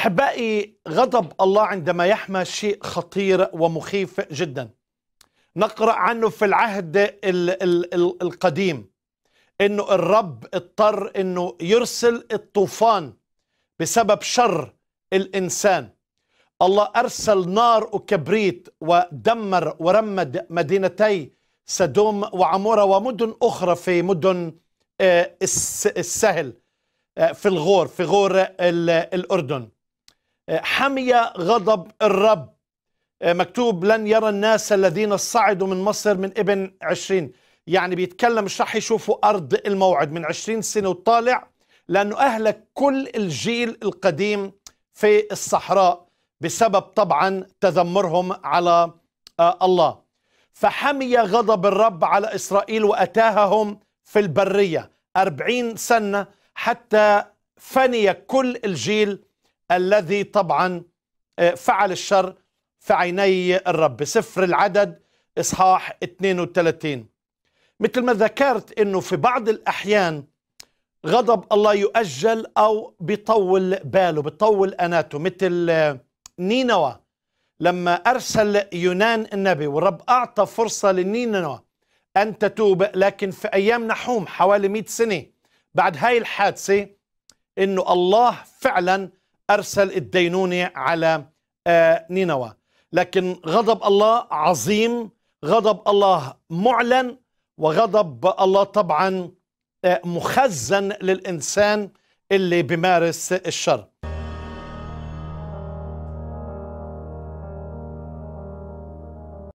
احبائي غضب الله عندما يحمى شيء خطير ومخيف جدا نقرا عنه في العهد الـ الـ الـ القديم انه الرب اضطر انه يرسل الطوفان بسبب شر الانسان الله ارسل نار وكبريت ودمر ورمد مدينتي سدوم وعموره ومدن اخرى في مدن آه، السهل آه، في الغور في غور الاردن حمي غضب الرب آه، مكتوب لن يرى الناس الذين صعدوا من مصر من ابن عشرين يعني بيتكلم مش راح يشوفوا أرض الموعد من عشرين سنة وطالع لأنه أهلك كل الجيل القديم في الصحراء بسبب طبعا تذمرهم على آه، الله فحمي غضب الرب على إسرائيل وأتاههم في البرية أربعين سنة حتى فني كل الجيل الذي طبعا آه، فعل الشر في عيني الرب سفر العدد إصحاح 32 مثل ما ذكرت أنه في بعض الأحيان غضب الله يؤجل أو بيطول باله بيطول أناته مثل آه، نينوى لما أرسل يونان النبي والرب أعطى فرصة لنينوى أن تتوب لكن في أيام نحوم حوالي 100 سنة بعد هاي الحادثة أنه الله فعلا أرسل الدينونة على آه، نينوى لكن غضب الله عظيم غضب الله معلن وغضب الله طبعا آه، مخزن للإنسان اللي بيمارس الشر